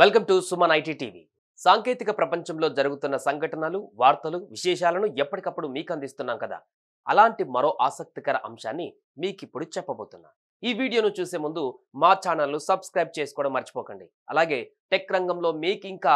welcome to Suman IT TV సాంకేతిక ప్రపంచంలో జరుగుతున్న సంఘటనలు వార్తలు విశేషాలను ఎప్పటికప్పుడు మీకు అందిస్తున్నాం కదా అలాంటి మరో ఆసక్తికర అంశాన్ని మీకిప్పుడు చెప్పబోతున్నా ఈ వీడియోను చూసే ముందు మా ఛానల్ను సబ్స్క్రైబ్ చేసుకోవడం మర్చిపోకండి అలాగే టెక్ రంగంలో మీకు ఇంకా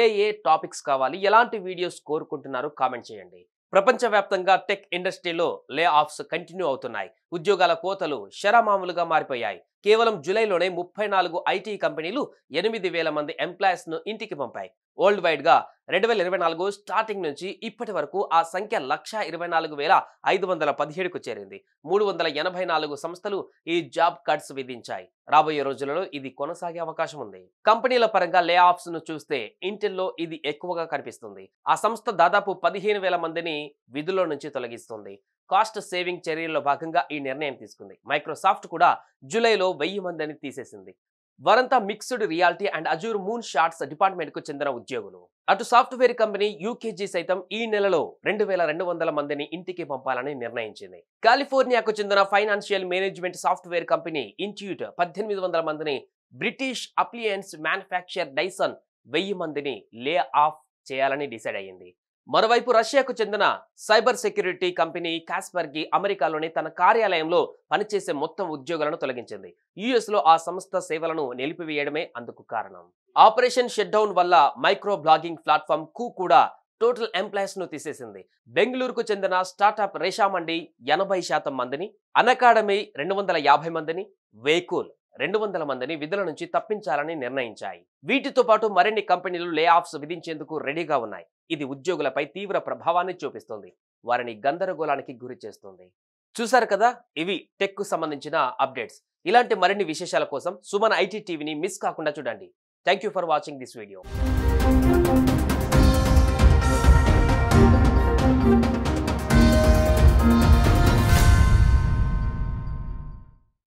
ఏ ఏ టాపిక్స్ కావాలి ఎలాంటి వీడియోస్ కోరుకుంటున్నారో కామెంట్ చేయండి ప్రపంచవ్యాప్తంగా టెక్ ఇండస్ట్రీలో లే ఆఫ్స్ కంటిన్యూ అవుతున్నాయి ఉద్యోగాల కోతలు శరమామూలుగా మారిపోయాయి కేవలం జూలైలోనే ముప్పై నాలుగు ఐటీ కంపెనీలు ఎనిమిది వేల మంది ఎంప్లాయీస్ను ఇంటికి పంపాయి వరల్డ్ వైడ్గా రెండు వేల ఇరవై నాలుగు స్టార్టింగ్ నుంచి ఇప్పటి వరకు ఆ సంఖ్య లక్ష ఇరవై నాలుగు వేల ఐదు వందల పదిహేడుకు చేరింది మూడు వందల ఎనభై నాలుగు సంస్థలు ఈ జాబ్ కట్స్ విధించాయి రాబోయే రోజులలో ఇది కొనసాగే అవకాశం ఉంది కంపెనీల పరంగా లే ఆఫ్స్ ను చూస్తే ఇంటిల్లో ఇది ఎక్కువగా కనిపిస్తుంది ఆ సంస్థ దాదాపు పదిహేను వేల మందిని విధుల్లో నుంచి తొలగిస్తుంది కాస్ట్ సేవింగ్ చర్యల్లో భాగంగా ఈ నిర్ణయం తీసుకుంది మైక్రోసాఫ్ట్ కూడా జూలైలో వెయ్యి మందిని తీసేసింది వారంతా mixed reality and Azure moonshots department కు చెందిన ఉద్యోగులు అటు సాఫ్ట్వేర్ కంపెనీ యూకేజీ సైతం ఈ నెలలో రెండు వేల రెండు వందల మందిని ఇంటికి పంపాలని నిర్ణయించింది కాలిఫోర్నియాకు చెందిన financial management software company Intuit పద్దెనిమిది వందల మందిని బ్రిటిష్ అప్లియన్స్ మ్యానుఫ్యాక్చర్ డైసన్ వెయ్యి మందిని లే ఆఫ్ చేయాలని డిసైడ్ అయ్యింది మరోవైపు రష్యాకు చెందిన సైబర్ సెక్యూరిటీ కంపెనీ కాస్పర్గి అమెరికాలోని తన కార్యాలయంలో పనిచేసే మొత్తం ఉద్యోగులను తొలగించింది లో ఆ సంస్థ సేవలను నిలిపివేయడమే అందుకు కారణం ఆపరేషన్ షెడ్డౌన్ వల్ల మైక్రో బ్లాగింగ్ ప్లాట్ఫామ్ కు కూడా టోటల్ ఎంప్లాయీస్ ను తీసేసింది బెంగళూరుకు చెందిన స్టార్టప్ రేషామండి ఎనభై శాతం మందిని అనకాడమీ రెండు వందల యాభై మందిని వేకూల్ రెండు వందల మందిని విధుల నుంచి తప్పించాలని నిర్ణయించాయి వీటితో పాటు మరిన్ని కంపెనీలు లే ఆఫ్స్ విధించేందుకు రెడీగా ఉన్నాయి ఇది ఉద్యోగులపై తీవ్ర ప్రభావాన్ని చూపిస్తుంది వారిని గందరగోళానికి గురి చేస్తుంది చూశారు కదా ఇవి టెక్కు సంబంధించిన అప్డేట్స్ ఇలాంటి మరిన్ని విశేషాల కోసం సుమన్ ఐటీ టీవీని మిస్ కాకుండా చూడండి thank for watching this video